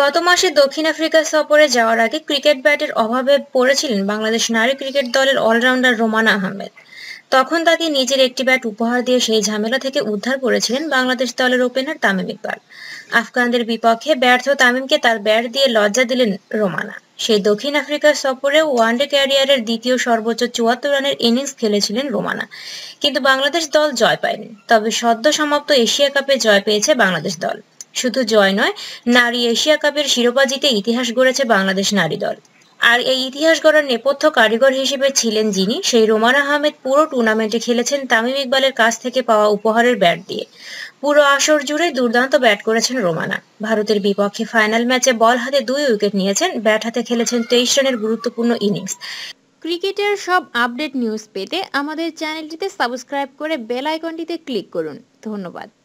গত মাসে দক্ষিণ আফ্রিকা সফরে যাওয়ার আগে ক্রিকেট ব্যাটের অভাবে পড়েছিলেন বাংলাদেশ নারী ক্রিকেট দলের অলরাউন্ডার রোমানা আহমেদ তখন তাকে নিজের একটি ব্যাট উপহার দিয়ে সেই ঝামেলা থেকে উদ্ধার করেছিলেন বাংলাদেশ দলের ওপেনার তামিম ইকবাল আফগানদের বিপক্ষে ব্যর্থ তামিমকে তার ব্যাট দিয়ে লজ্জা দিলেন রোমানা সেই দক্ষিণ আফ্রিকার সফরে ওয়ানডে ক্যারিয়ারের দ্বিতীয় সর্বোচ্চ চুয়াত্তর রানের ইনিংস খেলেছিলেন রোমানা কিন্তু বাংলাদেশ দল জয় পায়নি তবে সদ্য সমাপ্ত এশিয়া কাপে জয় পেয়েছে বাংলাদেশ দল শুধু জয় নয় নারী এশিয়া কাপের শিরোপা জিতে ইতিহাস গড়েছে বাংলাদেশ নারী দল আর এই ইতিহাস গড়ার নেপথ্য কারিগর হিসেবে ছিলেন যিনি সেই রোমান আহমেদ পুরো টুর্নামেন্টে খেলেছেন তামিম ইকবালের কাছ থেকে পাওয়া উপহারের ব্যাট দিয়ে পুরো আসর জুড়ে দুর্দান্ত ব্যাট করেছেন রোমানা ভারতের বিপক্ষে ফাইনাল ম্যাচে বল হাতে দুই উইকেট নিয়েছেন ব্যাট হাতে খেলেছেন তেইশ রানের গুরুত্বপূর্ণ ইনিংস ক্রিকেটের সব আপডেট নিউজ পেতে আমাদের চ্যানেলটিতে সাবস্ক্রাইব করে বেল আইকনটিতে ক্লিক করুন ধন্যবাদ